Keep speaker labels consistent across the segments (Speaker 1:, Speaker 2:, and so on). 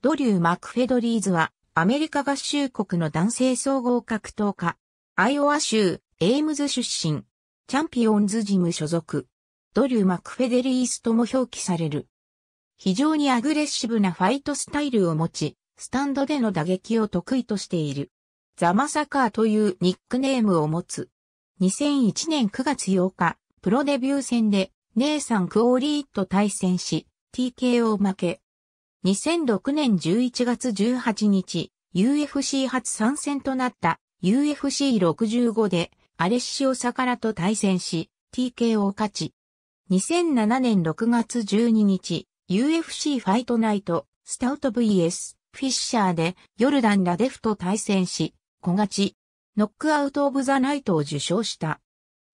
Speaker 1: ドリュー・マクフェドリーズは、アメリカ合衆国の男性総合格闘家、アイオワ州、エイムズ出身、チャンピオンズジム所属、ドリュー・マクフェデリースとも表記される。非常にアグレッシブなファイトスタイルを持ち、スタンドでの打撃を得意としている。ザ・マサカーというニックネームを持つ。2001年9月8日、プロデビュー戦で、ネイサン・クオーリーと対戦し、TKO 負け。2006年11月18日、UFC 初参戦となった UFC65 でアレッシオ・サカラと対戦し、TK を勝ち。2007年6月12日、UFC ファイトナイト、スタウト VS、フィッシャーで、ヨルダン・ラデフと対戦し、小勝ち、ノックアウト・オブ・ザ・ナイトを受賞した。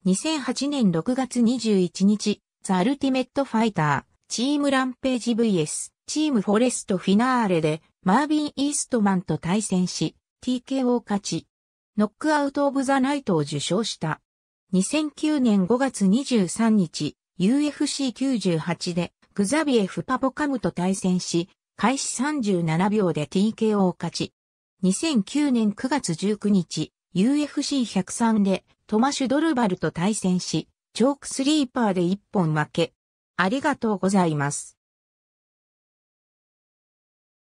Speaker 1: 2008年6月21日、ザ・アルティメット・ファイター、チームランページ VS チームフォレストフィナーレでマービン・イーストマンと対戦し TKO 勝ち。ノックアウト・オブ・ザ・ナイトを受賞した。2009年5月23日 UFC98 でグザビエフ・パポカムと対戦し開始37秒で TKO 勝ち。2009年9月19日 UFC103 でトマシュ・ドルバルと対戦しチョークスリーパーで1本負け。ありがとうございます。